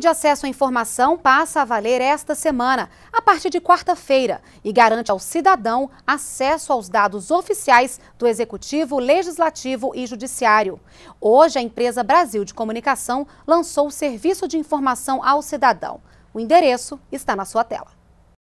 de Acesso à Informação passa a valer esta semana, a partir de quarta-feira, e garante ao cidadão acesso aos dados oficiais do Executivo, Legislativo e Judiciário. Hoje, a empresa Brasil de Comunicação lançou o Serviço de Informação ao Cidadão. O endereço está na sua tela.